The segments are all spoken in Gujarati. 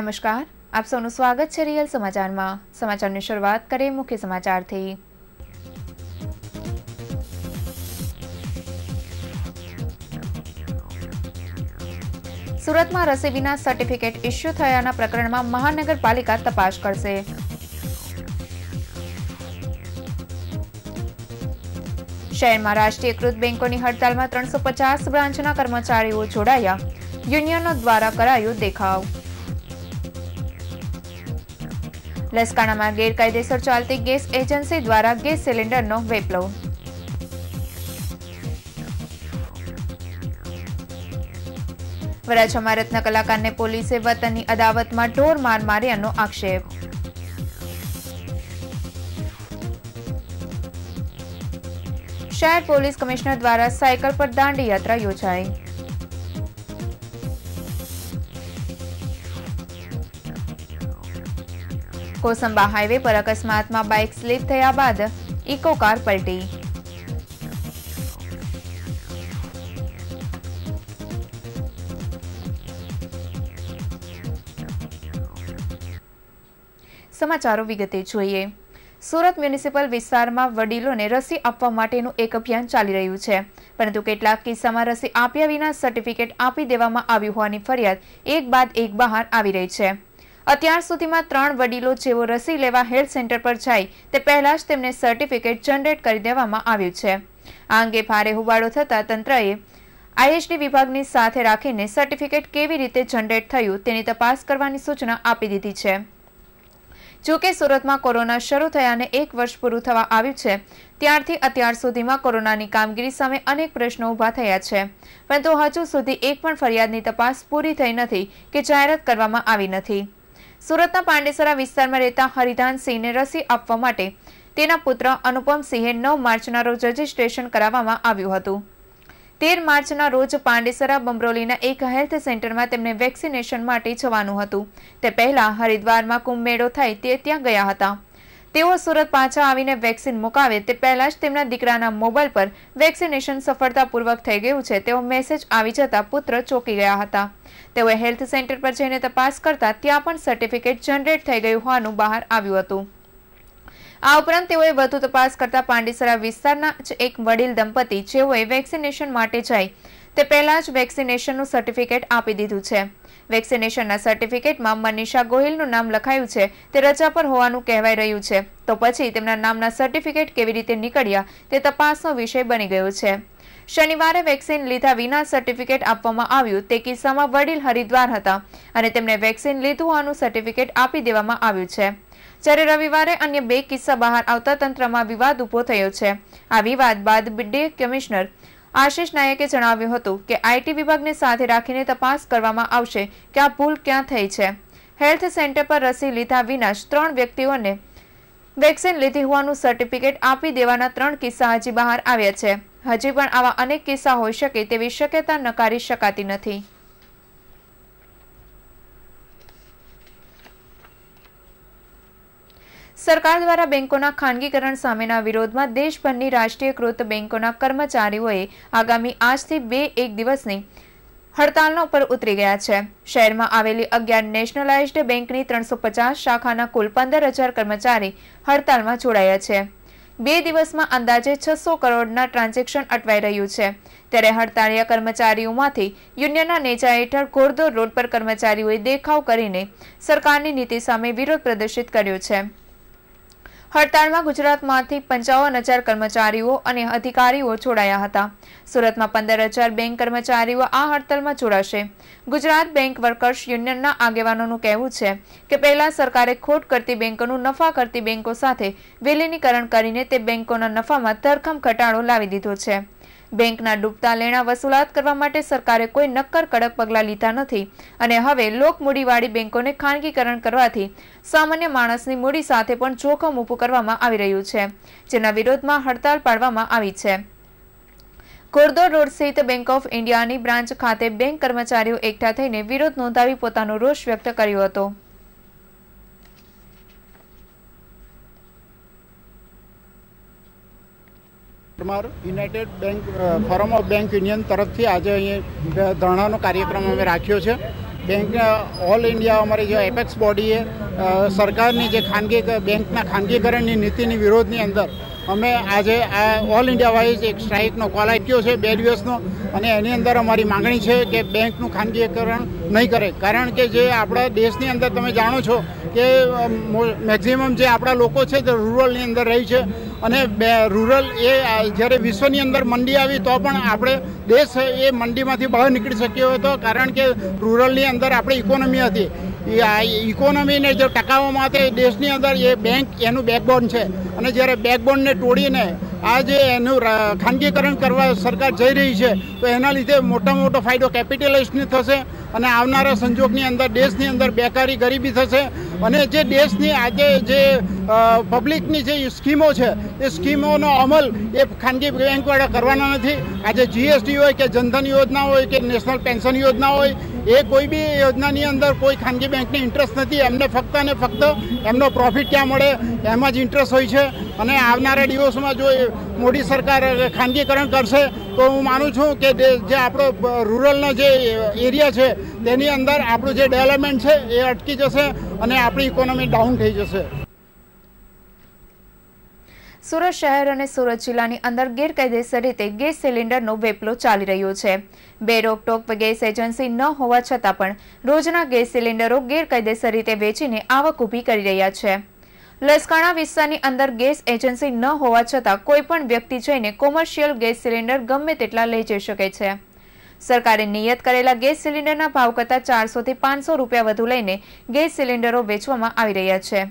નમસ્કાર આપ સૌનું સ્વાગત છે રિયલ સમાચારમાં સમાચારની શરૂઆત કરીએ મુખ્ય સમાચારથી સુરતમાં રસી વિના સર્ટિફિકેટ ઇસ્યુ થયાના પ્રકરણમાં મહાનગરપાલિકા તપાસ કરશે શહેરમાં રાષ્ટ્રીયકૃત બેંકોની હડતાલમાં ત્રણસો પચાસ બ્રાન્ચના કર્મચારીઓ જોડાયા યુનિયનો દ્વારા કરાયો દેખાવ લસકાણામાં ગેરકાયદેસર ચાલતી ગેસ એજન્સી દ્વારા ગેસ સિલિન્ડરનો વેપલો વરાછામાં રત્ન કલાકારને પોલીસે વતનની અદાવતમાં ઢોર માર માર્યાનો આક્ષેપ શહેર પોલીસ કમિશનર દ્વારા સાયકલ પર દાંડી યાત્રા યોજાઈ કોસંબા હાઈવે પર અકસ્માતમાં બાઇક સ્લીપ થયા બાદ ઇકો કાર પલટી સમાચારો વિગતે જોઈએ સુરત મ્યુનિસિપલ વિસ્તારમાં વડીલોને રસી આપવા માટેનું એક અભિયાન ચાલી રહ્યું છે પરંતુ કેટલાક કિસ્સામાં રસી આપ્યા વિના સર્ટિફિકેટ આપી દેવામાં આવ્યું હોવાની ફરિયાદ એક બાદ એક બહાર આવી રહી છે અત્યાર સુધીમાં ત્રણ વડીલો જેઓ રસી લેવા હેલ્થ સેન્ટર પર જાય તે પહેલાં જ તેમને સર્ટિફિકેટ જનરેટ કરી દેવામાં આવ્યું છે આ અંગે ભારે હોબાળો થતાં તંત્રએ આઈએચડી વિભાગની સાથે રાખીને સર્ટિફિકેટ કેવી રીતે જનરેટ થયું તેની તપાસ કરવાની સૂચના આપી દીધી છે જો કે સુરતમાં કોરોના શરૂ થયાને એક વર્ષ પૂરું થવા આવ્યું છે ત્યારથી અત્યાર સુધીમાં કોરોનાની કામગીરી સામે અનેક પ્રશ્નો ઊભા થયા છે પરંતુ હજુ સુધી એક પણ ફરિયાદની તપાસ પૂરી થઈ નથી કે જાહેરાત કરવામાં આવી નથી સુરતના પાંડેસરા વિસ્તારમાં રહેતા હરિધાનસિંહને રસી આપવા માટે તેના પુત્ર અનુપમ સિંહે નવ માર્ચના રોજ રજીસ્ટ્રેશન કરાવવામાં આવ્યું હતું તેર માર્ચના રોજ પાંડેસરા બમરોલીના એક હેલ્થ સેન્ટરમાં તેમને વેક્સિનેશન માટે જવાનું હતું તે પહેલાં હરિદ્વારમાં કુંભમેળો થાય તે ત્યાં ગયા હતા તેઓ સુરત પાછા આવીને વેક્સિન મુકાવે તે પહેલાં જ તેમના દીકરાના મોબાઈલ પર વેક્સિનેશન સફળતાપૂર્વક થઈ ગયું છે તેવો મેસેજ આવી જતા પુત્ર ચોંકી ગયા હતા તેઓએ હેલ્થ સેન્ટર પર જઈને તપાસ કરતા ત્યાં પણ સર્ટિફિકેટ જનરેટ થઈ ગયું હોવાનું બહાર આવ્યું હતું આ ઉપરાંત તેઓએ વધુ તપાસ કરતા પાંડેસરા વિસ્તારના જ એક વડીલ દંપતી જેઓએ વેક્સિનેશન માટે જાય તે પહેલાં જ વેક્સિનેશનનું સર્ટિફિકેટ આપી દીધું છે વેક્સિનેશનના સર્ટિફિકેટમાં મનીષા ગોહિલનું નામ લખાયું છે તે રજા પર હોવાનું કહેવાય રહ્યું છે તો પછી તેમના નામના સર્ટિફિકેટ કેવી રીતે નીકળ્યા તે તપાસનો વિષય બની ગયો છે શનિવારે વેક્સિન લીધા વિના સર્ટિફિકેટ આપવામાં આવ્યું તે કિસ્સામાં વડીલ હરિદ્વાર હતા અને તેમને વેક્સિન લીધું હોવાનું સર્ટિફિકેટ આપી દેવામાં આવ્યું છે જ્યારે રવિવારે અન્ય બે કિસ્સા બહાર આવતા તંત્રમાં વિવાદ ઉભો થયો છે આ વિવાદ બાદ બે કમિશનર આશિષ નાયકે જણાવ્યું હતું કે આઈટી વિભાગને સાથે રાખીને તપાસ કરવામાં આવશે કે આ ભૂલ ક્યાં થઈ છે હેલ્થ સેન્ટર પર રસી લીધા વિના જ ત્રણ વ્યક્તિઓને વેક્સિન લીધી હોવાનું સર્ટિફિકેટ આપી દેવાના ત્રણ કિસ્સા હજી બહાર આવ્યા છે હજી પણ આવા અનેક કિસ્સા હોઈ શકે તેવી શક્યતા નકારી શકાતી નથી સરકાર દ્વારા બેંકોના ખાનગીકરણ સામેના વિરોધમાં દેશભરની રાષ્ટ્રીયકૃત બેંકોના કર્મચારીઓએ આગામી આજથી બે એક દિવસની હડતાલનો ઉપર ઉતરી ગયા છે શહેરમાં આવેલી અગિયાર નેશનલાઇઝ્ડ બેંકની ત્રણસો પચાસ શાખાના કુલ પંદર હજાર કર્મચારી હડતાલમાં જોડાયા છે બે દિવસમાં અંદાજે છસો કરોડના ટ્રાન્ઝેક્શન અટવાઈ રહ્યું છે ત્યારે હડતાળીયા કર્મચારીઓમાંથી યુનિયનના નેચા હેઠળ ઘોડદોડ રોડ પર કર્મચારીઓએ દેખાવ કરીને સરકારની નીતિ સામે વિરોધ પ્રદર્શિત કર્યો છે હડતાળમાં ગુજરાતમાંથી પંચાવન હજાર કર્મચારીઓ અને અધિકારીઓ જોડાયા હતા સુરતમાં પંદર હજાર બેંક કર્મચારીઓ આ હડતાળમાં જોડાશે ગુજરાત બેંક વર્કર્સ યુનિયનના આગેવાનોનું કહેવું છે કે પહેલા સરકારે ખોટ કરતી બેંકોનું નફા કરતી બેંકો સાથે વિલીનીકરણ કરીને તે બેંકોના નફામાં ધરખમ ઘટાડો લાવી દીધો છે બેંકના ડૂબતા લેણા વસૂલાત કરવા માટે સરકારે કોઈ નક્કર કડક પગલાં લીધા નથી અને હવે લોકમૂડીવાળી બેંકોને ખાનગીકરણ કરવાથી સામાન્ય માણસની મૂડી સાથે પણ જોખમ ઊભું કરવામાં આવી રહ્યું છે જેના વિરોધમાં હડતાલ પાડવામાં આવી છે કોરદોર રોડ સ્થિત બેંક ઓફ ઇન્ડિયાની બ્રાન્ચ ખાતે બેંક કર્મચારીઓ એકઠા થઈને વિરોધ નોંધાવી પોતાનો રોષ વ્યક્ત કર્યો હતો અમાર united bank forum of bank union તરફથી આજે અહીં ધરણાનો કાર્યક્રમ અમે રાખ્યો છે બેંક ઓલ ઇન્ડિયા અમારી જે એપેક્સ બોડીએ સરકારની જે ખાનગી બેંકના ખાનગીકરણની નીતિની વિરોધની અંદર અમે આજે આ ઓલ ઇન્ડિયા વાઇઝ એક સ્ટ્રાઇકનો કોલ આપ્યો છે બે દિવસનો અને એની અંદર અમારી માંગણી છે કે બેંકનું ખાનગીકરણ નહીં કરે કારણ કે જે આપણા દેશની અંદર તમે જાણો છો કે મેક્ઝિમમ જે આપણા લોકો છે તે રૂરલની અંદર રહી છે અને બે રૂરલ એ જ્યારે વિશ્વની અંદર મંડી આવી તો પણ આપણે દેશ એ મંડીમાંથી બહાર નીકળી શક્યો હતો કારણ કે રૂરલની અંદર આપણી ઇકોનોમી હતી એ આ ઇકોનોમીને જે ટકાવવા માટે દેશની અંદર એ બેંક એનું બેકબોન છે અને જ્યારે બેકબોનને તોડીને આ જે એનું ખાનગીકરણ કરવા સરકાર જઈ રહી છે તો એના લીધે મોટો મોટો ફાયદો કેપિટલાઇઝને થશે અને આવનારા સંજોગની અંદર દેશની અંદર બેકારી ગરીબી થશે અને જે દેશની આજે જે પબ્લિકની જે સ્કીમો છે એ સ્કીમોનો અમલ એ ખાનગી બેંકવાળા કરવાના નથી આજે જીએસટી હોય કે જનધન યોજના હોય કે નેશનલ પેન્શન યોજના હોય એ કોઈ બી યોજનાની અંદર કોઈ ખાનગી બેંકની ઇન્ટરેસ્ટ નથી એમને ફક્ત અને ફક્ત એમનો પ્રોફિટ ક્યાં મળે એમાં જ ઇન્ટરેસ્ટ હોય છે અને આવનારા દિવસોમાં જો મોદી સરકાર ખાનગીકરણ કરશે તો હું માનું છું કે જે આપણો રૂરલનો જે એરિયા છે તેની અંદર આપણું જે ડેવલપમેન્ટ છે એ અટકી જશે અને આપણી ઇકોનોમી ડાઉન થઈ જશે સુરત શહેર અને સુરત જિલ્લાની અંદર ગેરકાયદેસર રીતે ગેસ સિલિન્ડરનો વેપલો ચાલી રહ્યો છે બે રોકટોક ગેસ એજન્સી ન હોવા છતાં પણ રોજના ગેસ સિલિન્ડરો ગેરકાયદેસર રીતે વેચીને આવક ઊભી કરી રહ્યા છે લસકાણા વિસ્તારની અંદર ગેસ એજન્સી ન હોવા છતાં કોઈપણ વ્યક્તિ જઈને કોમર્શિયલ ગેસ સિલિન્ડર ગમે તેટલા લઈ જઈ શકે છે સરકારે નિયત કરેલા ગેસ સિલિન્ડરના ભાવ કરતાં ચારસોથી પાંચસો રૂપિયા વધુ લઈને ગેસ સિલિન્ડરો વેચવામાં આવી રહ્યા છે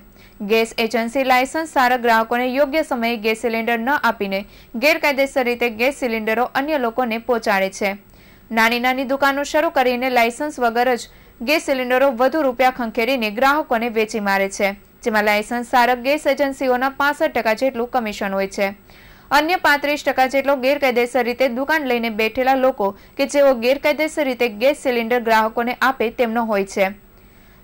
ગેસ એજન્સી લાયસન્સ સારા ગ્રાહકોને યોગ્ય સમયે ગેસ સિલિન્ડર ન આપીને ગેરકાયદેસર રીતે ગેસ સિલિન્ડરો અન્ય લોકોને પહોંચાડે છે નાની નાની દુકાનો શરૂ કરીને લાયસન્સ વગર જ ગેસ સિલિન્ડરો વધુ રૂપિયા ખંખેરીને ગ્રાહકોને વેચી મારે છે જેમાં લાયસન્સ સારપ એજન્સીઓના પાસઠ ટકા જેટલું કમિશન હોય છે અન્ય પાંત્રીસ ટકા જેટલો ગેરકાયદેસર રીતે દુકાન લઈને બેઠેલા લોકો કે જેઓ ગેરકાયદેસર રીતે ગેસ સિલિન્ડર ગ્રાહકોને આપે તેમનો હોય છે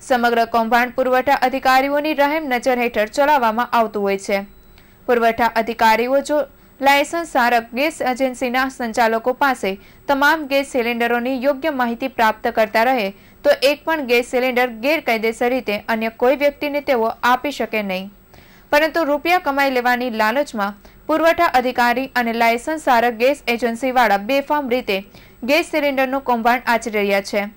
સમગ્ર કૌભાંડ પુરવઠા અધિકારીઓની રહેમ નજર હેઠળ ચલાવવામાં આવતું હોય છે પુરવઠા અધિકારીઓ જો લાયસન્સ ધારક ગેસ એજન્સીના સંચાલકો પાસે તમામ ગેસ સિલિન્ડરોની યોગ્ય માહિતી પ્રાપ્ત કરતા રહે તો એક પણ ગેસ સિલિન્ડર ગેરકાયદેસર રીતે અન્ય કોઈ વ્યક્તિને તેઓ આપી શકે નહીં પરંતુ રૂપિયા કમાઈ લેવાની લાલચમાં પુરવઠા અધિકારી અને લાયસન્સ સારક ગેસ એજન્સીવાળા બેફામ રીતે ગેસ સિલિન્ડરનું કૌભાંડ આચરી રહ્યા છે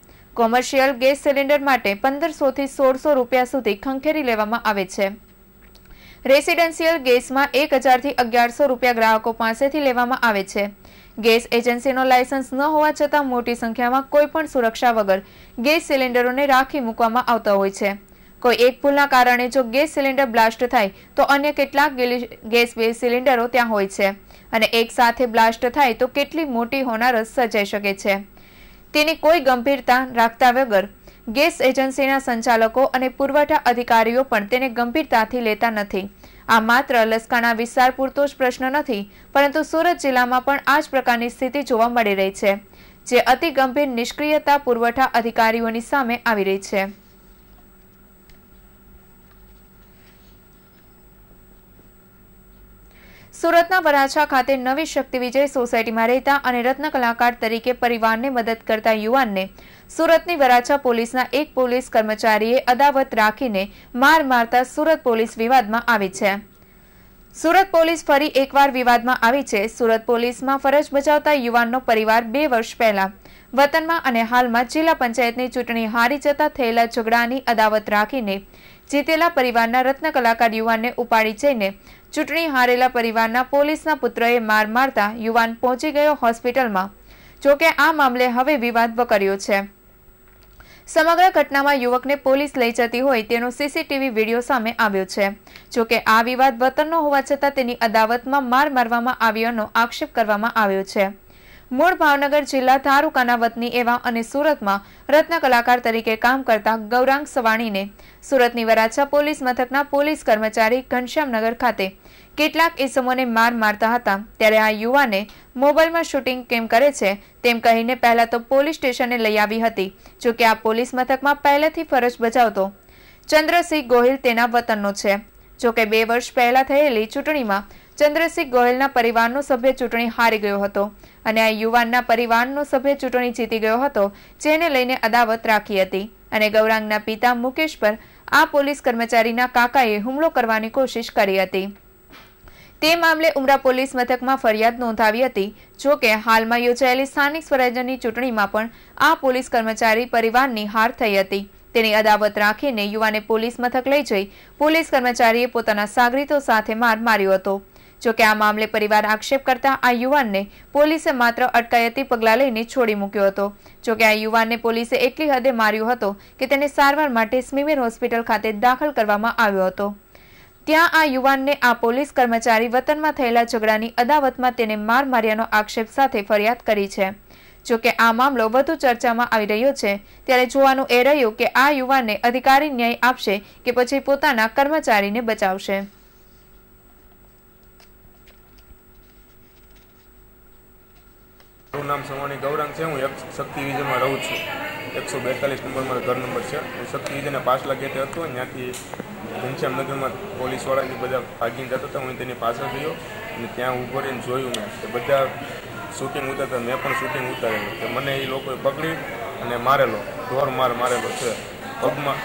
કોમર્શિયલ ગેસ સિલિન્ડર માટે પંદરસોથી સોળસો રૂપિયા સુધી ખંખેરી લેવામાં આવે છે રેસિડેન્શિયલ ગેસમાં એક હજારથી અગિયારસો રૂપિયા ગ્રાહકો પાસેથી લેવામાં આવે છે ગેસ એજન્સીનો લાયસન્સ ન હોવા છતાં મોટી સંખ્યામાં કોઈપણ સુરક્ષા વગર ગેસ સિલિન્ડરોને રાખી મૂકવામાં આવતા હોય છે કોઈ એક ભૂલના કારણે જો ગેસ સિલિન્ડર બ્લાસ્ટ થાય તો અન્ય કેટલાક ગેસ સિલિન્ડરો ત્યાં હોય છે અને એક સાથે બ્લાસ્ટ થાય તો કેટલી મોટી હોનારસ સર્જાઈ શકે છે તેની કોઈ ગંભીરતા રાખતા વગર ગેસ એજન્સીના સંચાલકો અને પુરવઠા અધિકારીઓ પણ તેને ગંભીરતાથી લેતા નથી આ માત્ર લસકાણા વિસ્તાર પૂરતો જ પ્રશ્ન નથી પરંતુ સુરત જિલ્લામાં પણ આ જ પ્રકારની સ્થિતિ જોવા મળી રહી છે જે અતિ ગંભીર નિષ્ક્રિયતા પુરવઠા અધિકારીઓની સામે આવી રહી છે સુરતના વરાછા ખાતે નવી શક્તિ વિજય સોસાયટીમાં રહેતા અને રત્ન કલાકાર તરીકે પરિવારને મદદ કરતા યુવાનને સુરતની વરાછા પોલીસના એક પોલીસ કર્મચારીએ અદાવત રાખીને માર મારતા સુરત પોલીસ વિવાદમાં આવી છે સુરત પોલીસ ફરી એકવાર વિવાદમાં આવી છે સુરત પોલીસમાં ફરજ બજાવતા યુવાનનો પરિવાર બે વર્ષ પહેલા વતનમાં અને હાલમાં જિલ્લા પંચાયતની ચૂંટણી હારી જતા થયેલા ઝઘડાની અદાવત રાખીને જીતેલા પરિવારના રત્ન કલાકાર યુવાનને ઉપાડી જઈને ચૂંટણી હારેલા પરિવારના પોલીસના પુત્રએ માર મારતા યુવાન પહોંચી ગયો હોસ્પિટલમાં જોકે આ મામલે હવે વિવાદ વકર્યો છે સમગ્ર ઘટનામાં યુવકને પોલીસ લઈ જતી હોય તેનો સીસીટીવી વિડીયો સામે આવ્યો છે જો કે આ વિવાદ વતનનો હોવા છતાં તેની અદાવતમાં માર મારવામાં આવ્યોનો આક્ષેપ કરવામાં આવ્યો છે મૂળ ભાવનગર જિલ્લા તાલુકાના વતની એવા અને સુરતમાં રત્ન કલાકાર તરીકે કામ કરતા ગૌરાંગ સવાણીને સુરતની વરાછા પોલીસ મથકના પોલીસ કર્મચારી ઘનશ્યામનગર ખાતે કેટલાક ઇસમોને માર મારતા હતા ત્યારે આ યુવાને મોબાઈલમાં શૂટિંગ કેમ કરે છે તેમ કહીને પહેલા તો પોલીસ સ્ટેશને લઈ આવી હતી જોકે આ પોલીસ મથકમાં પહેલેથી ફરજ બજાવતો ચંદ્રસિંહ ગોહિલ તેના વતનનો છે જોકે બે વર્ષ પહેલા થયેલી ચૂંટણીમાં ચંદ્રસિંહ ગોયલના પરિવારનો સભ્ય ચૂંટણી હારી ગયો હતો અને આ યુવાનના પરિવારનો સભ્ય ચૂંટણી જીતી ગયો હતો જેને લઈને અદાવત રાખી હતી અને ગૌરાંગના પિતા મુકેશ પર આ પોલીસ કર્મચારીના કાકાએ હુમલો કરવાની કોશિશ કરી હતી તે મામલે ઉમરા પોલીસ મથકમાં ફરિયાદ નોંધાવી હતી જો કે હાલમાં યોજાયેલી સ્થાનિક સ્વરાજ્યની ચૂંટણીમાં પણ આ પોલીસ કર્મચારી પરિવારની હાર થઈ હતી તેની અદાવત રાખીને યુવાને પોલીસ મથક લઈ જઈ પોલીસ કર્મચારીએ પોતાના સાગરીતો સાથે માર માર્યો હતો જોકે આ મામલે પરિવાર આક્ષેપ કરતા આ યુવાનને પોલીસે માત્ર અટકાયતી પગલાં લઈને છોડી મૂક્યો હતો જોકે આ યુવાનને પોલીસે એટલી હદે માર્યો હતો કે તેને સારવાર માટે સ્મીમેર હોસ્પિટલ ખાતે દાખલ કરવામાં આવ્યો હતો ત્યાં આ યુવાનને આ પોલીસ કર્મચારી વતનમાં થયેલા ઝઘડાની અદાવતમાં તેને માર માર્યાનો આક્ષેપ સાથે ફરિયાદ કરી છે જો કે આ મામલો વધુ ચર્ચામાં આવી રહ્યો છે ત્યારે જોવાનું એ રહ્યું કે આ યુવાનને અધિકારી ન્યાય આપશે કે પછી પોતાના કર્મચારીને બચાવશે મારું નામ સવાણી ગૌરાંગ છે હું એક શક્તિ વિજયમાં રહું છું એકસો બેતાલીસ નંબર મારો ઘર નંબર છે હું શક્તિ વિજયના પાછલા ગેટે હતો ત્યાંથી ઘનશ્યામ નગરમાં પોલીસવાળાની બધા ભાગીને જતા હતા હું તેની પાછળ ગયો અને ત્યાં ઊભો રહીને જોયું મેં કે બધા શૂટિંગ ઉતારતા મેં પણ શૂટિંગ ઉતાર્યું કે મને એ લોકોએ પકડી અને મારેલો ઢોર માર મારેલો છે પગમાં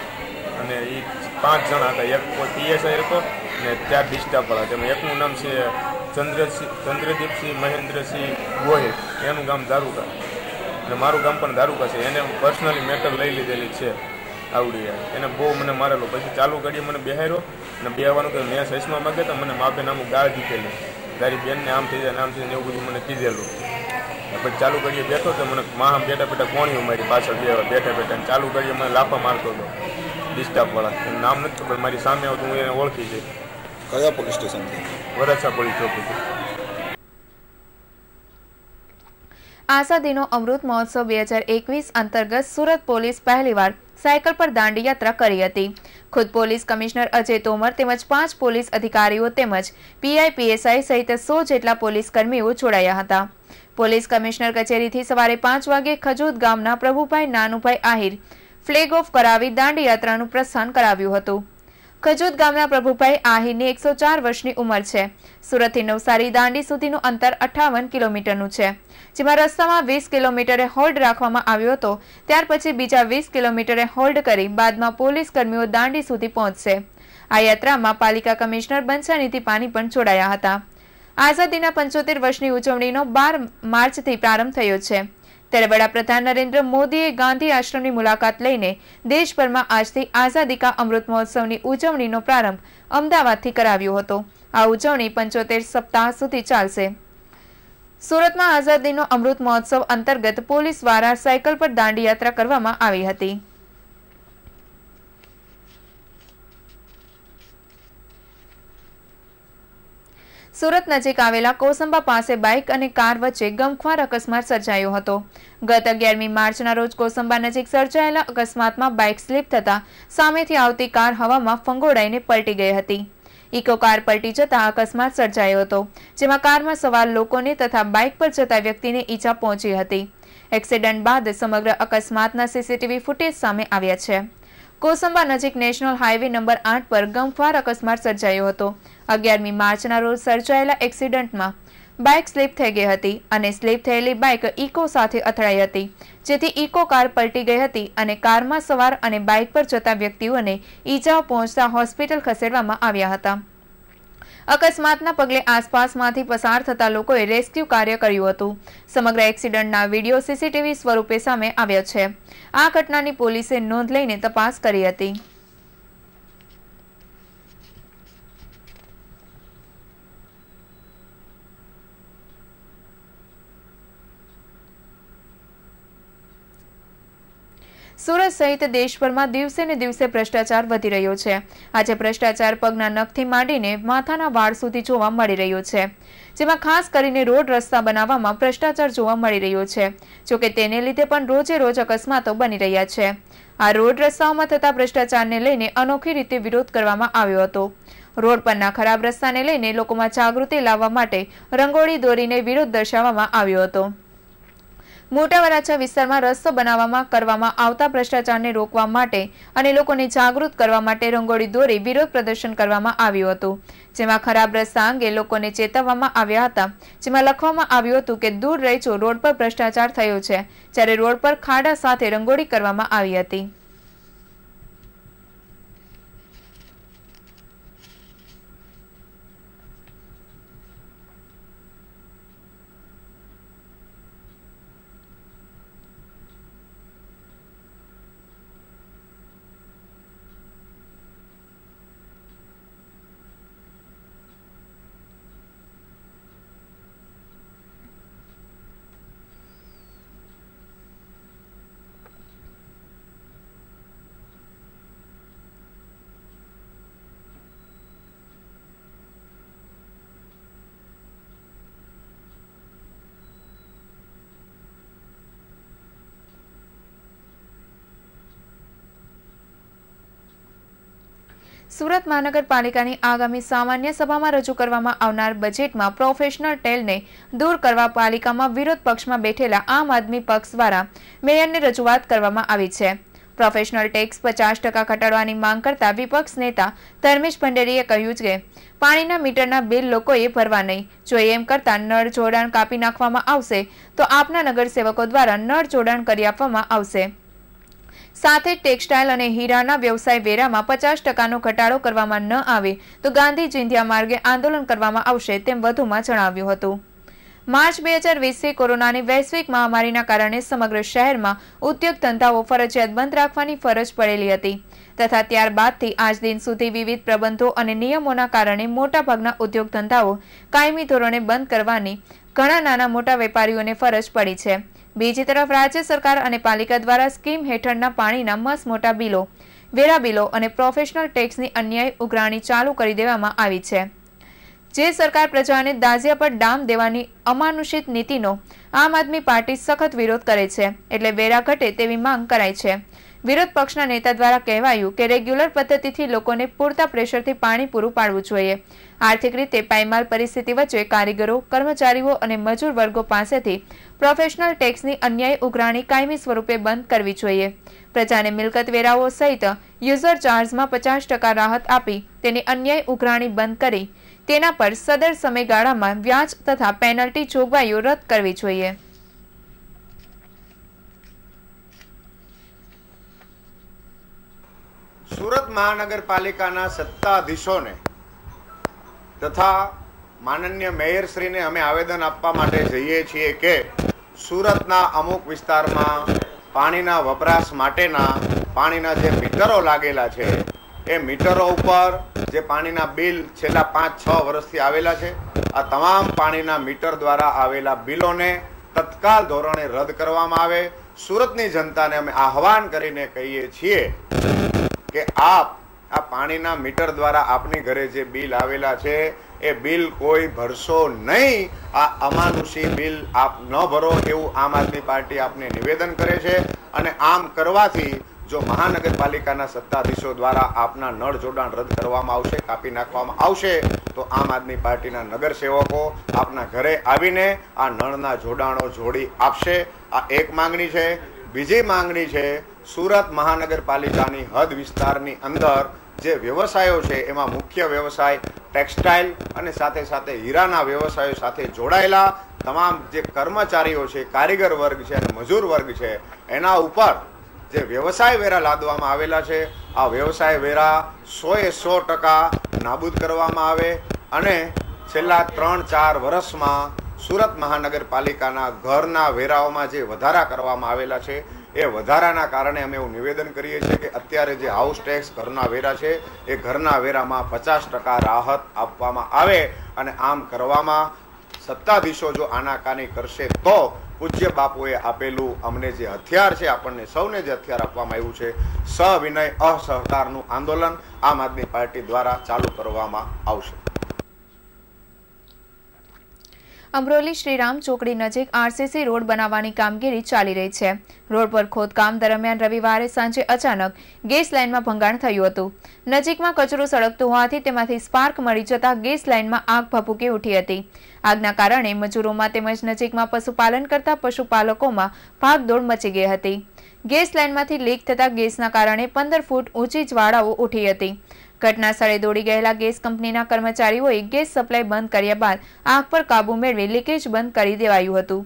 અને એ પાંચ જણા હતા એક કોઈ પીએસઆઈ હતો ને ચાર ડિસ્ટાફવાળા તેમાં એકનું નામ છે ચંદ્રસિંહ ચંદ્રદીપસિંહ મહેન્દ્રસિંહ ગોહિલ એનું ગામ દારૂકા અને મારું ગામ પણ દારૂકા છે એને પર્સનલી મેટર લઈ લીધેલી છે આવડી એને બહુ મને મારેલો પછી ચાલુ કરીએ મને બેહાર્યો અને બેહવાનું કે મેં સૈસમાં માગે તો મને માપે નામું ગાળ દીધેલી તારી બેનને આમ થઈ જાય નામ થઈ જાય એવું બધું મને કીધેલું પછી ચાલુ કરીએ બેઠો તો મને મહા બેઠા બેઠા કોણી મારી પાછળ બે બેઠા બેઠા ચાલુ કરીએ મને લાફા મારતો હતો ડિસ્ટર્બવાળા નામ નથી ખબર મારી સામે આવતું હું એને ઓળખી જઈ કયા પોલીસ સ્ટેશન વરાછાપોળી ચોકી આઝાદીનો દિનો અમૃત મહોત્સવ બે હજાર એકવીસ સુરત પોલીસ પહેલીવાર સાયકલ પર દાંડી યાત્રા કરી હતી ખુદ પોલીસ કમિશનર અજય તોમર તેમજ પાંચ પોલીસ અધિકારીઓ તેમજ પીઆઈ સહિત સો જેટલા પોલીસ કર્મીઓ જોડાયા હતા પોલીસ કમિશનર કચેરીથી સવારે પાંચ વાગે ખજૂત ગામના પ્રભુભાઈ નાનુભાઈ આહિર ફ્લેગ ઓફ કરાવી દાંડી યાત્રાનું પ્રસ્થાન કરાવ્યું હતું ખજોદ ગામના પ્રભુભાઈ આહીની એકસો ચાર વર્ષની ઉંમર છે સુરતથી નવસારી દાંડી સુધીનું અંતર અઠાવન કિલોમીટરનું છે જેમાં રસ્તામાં વીસ કિલોમીટરે હોલ્ડ રાખવામાં આવ્યો હતો ત્યાર પછી બીજા વીસ કિલોમીટરે હોલ્ડ કરી બાદમાં પોલીસ કર્મીઓ દાંડી સુધી પહોંચશે આ યાત્રામાં પાલિકા કમિશનર બંછાનિધિ પાની પણ જોડાયા હતા આઝાદીના પંચોતેર વર્ષની ઉજવણીનો બાર માર્ચથી પ્રારંભ થયો છે ત્યારે વડાપ્રધાન નરેન્દ્ર મોદીએ ગાંધી આશ્રમની મુલાકાત લઈને દેશભરમાં આજથી આઝાદી કા અમૃત મહોત્સવની ઉજવણીનો પ્રારંભ અમદાવાદથી કરાવ્યો હતો આ ઉજવણી પંચોતેર સપ્તાહ સુધી ચાલશે સુરતમાં આઝાદીનો અમૃત મહોત્સવ અંતર્ગત પોલીસ દ્વારા સાયકલ પર દાંડીયાત્રા કરવામાં આવી હતી સુરત નજીક આવેલા કોસંબા પાસે બાઇક અને કાર વચ્ચે ગમખ્વાર અકસ્માત સર્જાયો હતો ગત અગિયારમી માર્ચના રોજ કોસંબા નજીક સર્જાયેલા અકસ્માતમાં બાઇક સ્લીપ થતાં સામેથી આવતી કાર હવામાં ફંગોડાઈને પલટી ગઈ હતી ઇકો કાર પલટી જતા અકસ્માત સર્જાયો હતો જેમાં કારમાં સવાર લોકોને તથા બાઇક પર જતા વ્યક્તિને ઈજા પહોંચી હતી એક્સિડન્ટ બાદ સમગ્ર અકસ્માતના સીસીટીવી ફૂટેજ સામે આવ્યા છે કોસંબા નજીક નેશનલ હાઈવે નંબર આઠ પર ગંફાર અકસ્માત સર્જાયો હતો અગિયારમી માર્ચના રોજ સર્જાયેલા એક્સિડન્ટમાં બાઇક સ્લીપ થઈ ગઈ હતી અને સ્લીપ થયેલી બાઇક ઇકો સાથે અથડાઈ હતી જેથી ઇકો કાર પલટી ગઈ હતી અને કારમાં સવાર અને બાઇક પર જતા વ્યક્તિઓને ઈજાઓ પહોંચતા હોસ્પિટલ ખસેડવામાં આવ્યા હતા અકસ્માતના પગલે આસપાસમાંથી પસાર થતા લોકોએ રેસ્ક્યુ કાર્ય કર્યું હતું સમગ્ર એક્સિડન્ટના વિડીયો સીસીટીવી સ્વરૂપે સામે આવ્યો છે આ ઘટનાની પોલીસે નોંધ લઈને તપાસ કરી હતી સુરત સહિત દેશભરમાં દિવસે ને દિવસે ભ્રષ્ટાચાર વધી રહ્યો છે આજે ભ્રષ્ટાચાર પગના નખથી માંડીને માથાના વાળ સુધી જોવા મળી રહ્યો છે જેમાં ખાસ કરીને રોડ રસ્તા બનાવવામાં ભ્રષ્ટાચાર જોવા મળી રહ્યો છે જોકે તેને લીધે પણ રોજે રોજ અકસ્માતો બની રહ્યા છે આ રોડ રસ્તાઓમાં થતા ભ્રષ્ટાચારને લઈને અનોખી રીતે વિરોધ કરવામાં આવ્યો હતો રોડ પરના ખરાબ રસ્તાને લઈને લોકોમાં જાગૃતિ લાવવા માટે રંગોળી દોરીને વિરોધ દર્શાવવામાં આવ્યો હતો મોટા વરાછા વિસ્તારમાં રસ્તો બનાવવામાં કરવામાં આવતા ભ્રષ્ટાચારને રોકવા માટે અને લોકોને જાગૃત કરવા માટે રંગોળી દોરી વિરોધ પ્રદર્શન કરવામાં આવ્યું હતું જેમાં ખરાબ રસ્તા અંગે લોકોને ચેતવવામાં આવ્યા હતા જેમાં લખવામાં આવ્યું હતું કે દૂર રહેજો રોડ પર ભ્રષ્ટાચાર થયો છે જ્યારે રોડ પર ખાડા સાથે રંગોળી કરવામાં આવી હતી સુરત મહાનગરપાલિકાની આગામી સામાન્ય સભામાં રજૂ કરવામાં આવનાર બજેટમાં પ્રોફેશનલ ટેલને દૂર કરવા પાલિકામાં વિરોધ પક્ષમાં બેઠેલા આમ આદમી પક્ષ દ્વારા મેયરને રજૂઆત કરવામાં આવી છે પ્રોફેશનલ ટેક્સ પચાસ ટકા ઘટાડવાની માંગ કરતા વિપક્ષ નેતા ધર્મેશ ભંડેરીએ કહ્યું કે પાણીના મીટરના બિલ લોકોએ ભરવા નહીં જો એમ કરતા નળ જોડાણ કાપી નાખવામાં આવશે તો આપના નગરસેવકો દ્વારા નળ જોડાણ કરી આપવામાં આવશે સાથે ટેક્સટાઇલ અને હીરાના વ્યવસાય વેરામાં પચાસ ટકાનો ઘટાડો કરવામાં ન આવે તો ગાંધી જયંતિયા માર્ગે આંદોલન કરવામાં આવશે તેમ વધુમાં જણાવ્યું હતું માર્ચ બે હજાર વીસથી કોરોનાની વૈશ્વિક મહામારીના કારણે સમગ્ર શહેરમાં ઉદ્યોગ ધંધાઓ ફરજિયાત બંધ રાખવાની ફરજ પડેલી હતી તથા ત્યારબાદથી આજ દિન સુધી વિવિધ પ્રબંધો અને નિયમોના કારણે મોટાભાગના ઉદ્યોગ ધંધાઓ કાયમી ધોરણે બંધ કરવાની ઘણા નાના મોટા વેપારીઓને ફરજ પડી છે બીજી તરફ રાજ્ય સરકાર અને પાલિકા દ્વારા સ્કીમ હેઠળના પાણીના મસ્ત મોટા બિલો વેરા બિલો અને પ્રોફેશનલ ટેક્સની અન્યાય ઉઘરાણી ચાલુ કરી દેવામાં આવી છે જે સરકાર પ્રજાને દાઝિયા પર ડામ દેવાની અમાનુષિત નીતિનો આમ આદમી પાર્ટી સખત વિરોધ કરે છે એટલે વેરા ઘટે તેવી માંગ કરાઈ છે વિરોધ પક્ષના નેતા દ્વારા કહેવાયું કે રેગ્યુલર પદ્ધતિથી લોકોને પૂરતા પ્રેશરથી પાણી પૂરું પાડવું જોઈએ આર્થિક રીતે પાયમાલ પરિસ્થિતિ વચ્ચે કારીગરો કર્મચારીઓ અને મજૂર વર્ગો પાસેથી પ્રોફેશનલ ટેક્સની અન્યાય ઉઘરાણી કાયમી સ્વરૂપે બંધ કરવી જોઈએ પ્રજાને મિલકત વેરાઓ સહિત યુઝર ચાર્જમાં પચાસ ટકા રાહત આપી તેની અન્યાય ઉઘરાણી બંધ કરી તેના પર સદર સમયગાળામાં વ્યાજ તથા પેનલ્ટી જોગવાઈઓ રદ કરવી જોઈએ સુરત મહાનગરપાલિકાના સત્તાધીશોને તથા માનનીય મેયરશ્રીને અમે આવેદન આપવા માટે જઈએ છીએ કે સુરતના અમુક વિસ્તારમાં પાણીના વપરાશ માટેના પાણીના જે મીટરો લાગેલા છે એ મીટરો ઉપર જે પાણીના બિલ છેલ્લા પાંચ છ વર્ષથી આવેલા છે આ તમામ પાણીના મીટર દ્વારા આવેલા બિલોને તત્કાલ ધોરણે રદ કરવામાં આવે સુરતની જનતાને અમે આહવાન કરીને કહીએ છીએ કે આપ આ પાણીના મીટર દ્વારા આપની ઘરે જે બિલ આવેલા છે એ બિલ કોઈ ભરશો નહીં આ અમાનુષી બિલ આપ ન ભરો એવું આમ આદમી પાર્ટી આપને નિવેદન કરે છે અને આમ કરવાથી જો મહાનગરપાલિકાના સત્તાધીશો દ્વારા આપના નળ જોડાણ રદ કરવામાં આવશે કાપી નાખવામાં આવશે તો આમ આદમી પાર્ટીના નગરસેવકો આપના ઘરે આવીને આ નળના જોડાણો જોડી આપશે આ એક માંગણી છે બીજી માંગણી છે સુરત મહાનગરપાલિકાની હદ વિસ્તારની અંદર જે વ્યવસાયો છે એમાં મુખ્ય વ્યવસાય ટેક્સટાઇલ અને સાથે સાથે હીરાના વ્યવસાયો સાથે જોડાયેલા તમામ જે કર્મચારીઓ છે કારીગર વર્ગ છે અને મજૂર વર્ગ છે એના ઉપર જે વ્યવસાય વેરા લાદવામાં આવેલા છે આ વ્યવસાય વેરા સોએ સો ટકા નાબૂદ કરવામાં આવે અને છેલ્લા ત્રણ ચાર વર્ષમાં સુરત મહાનગરપાલિકાના ઘરના વેરાઓમાં જે વધારા કરવામાં આવેલા છે એ વધારાના કારણે અમે એવું નિવેદન કરીએ છીએ કે અત્યારે જે હાઉસ ટેક્સ ઘરના વેરા છે એ ઘરના વેરામાં પચાસ ટકા રાહત આપવામાં આવે અને આમ કરવામાં સત્તાધીશો જો આનાકાની કરશે તો પૂજ્ય બાપુએ આપેલું અમને જે હથિયાર છે આપણને સૌને જે હથિયાર આપવામાં આવ્યું છે સવિનય અસહકારનું આંદોલન આમ આદમી પાર્ટી દ્વારા ચાલુ કરવામાં આવશે અમરોલી શ્રીરામ ચોકડી નજીક આરસીસી રોડ બનાવવાની કામગીરી ચાલી રહી છે રોડ પર ખોદકામ દરમિયાન રવિવારે સાંજે અચાનક ગેસ લાઇનમાં ભંગાણ થયું હતું નજીકમાં કચરો સળગતો હોવાથી તેમાંથી સ્પાર્ક મળી જતા ગેસ લાઇનમાં આગ ભભૂકી ઉઠી હતી આગના કારણે મજૂરોમાં તેમજ નજીકમાં પશુપાલન કરતા પશુપાલકોમાં ભાગદોડ મચી ગઈ હતી ગેસ લાઇનમાંથી લીક થતા ગેસના કારણે પંદર ફૂટ ઊંચી જ્વાળાઓ ઉઠી હતી ઘટના સ્થળે દોડી ગયેલા ગેસ કંપનીના કર્મચારીઓએ ગેસ સપ્લાય બંધ કર્યા બાદ આગ પર કાબુ મેળવી લીકેજ બંધ કરી દેવાયું હતું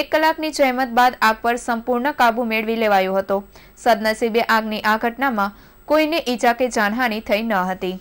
એક કલાકની જહેમત બાદ આગ પર સંપૂર્ણ કાબુ મેળવી લેવાયો હતો સદનસીબે આગની આ ઘટનામાં કોઈને ઈજા કે જાનહાની થઈ ન હતી